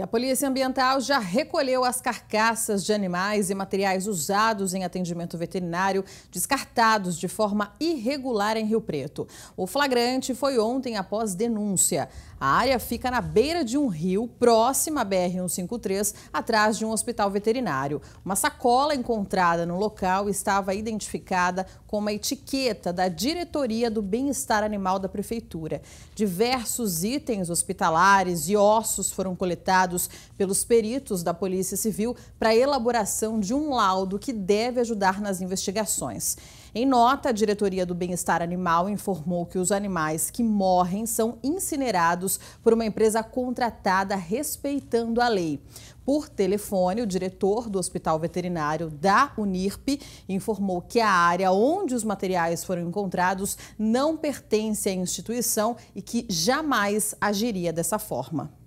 E a Polícia Ambiental já recolheu as carcaças de animais e materiais usados em atendimento veterinário descartados de forma irregular em Rio Preto. O flagrante foi ontem após denúncia. A área fica na beira de um rio, próxima à BR-153, atrás de um hospital veterinário. Uma sacola encontrada no local estava identificada com uma etiqueta da Diretoria do Bem-Estar Animal da Prefeitura. Diversos itens hospitalares e ossos foram coletados pelos peritos da Polícia Civil para a elaboração de um laudo que deve ajudar nas investigações. Em nota, a Diretoria do Bem-Estar Animal informou que os animais que morrem são incinerados por uma empresa contratada respeitando a lei. Por telefone, o diretor do Hospital Veterinário da Unirp informou que a área onde os materiais foram encontrados não pertence à instituição e que jamais agiria dessa forma.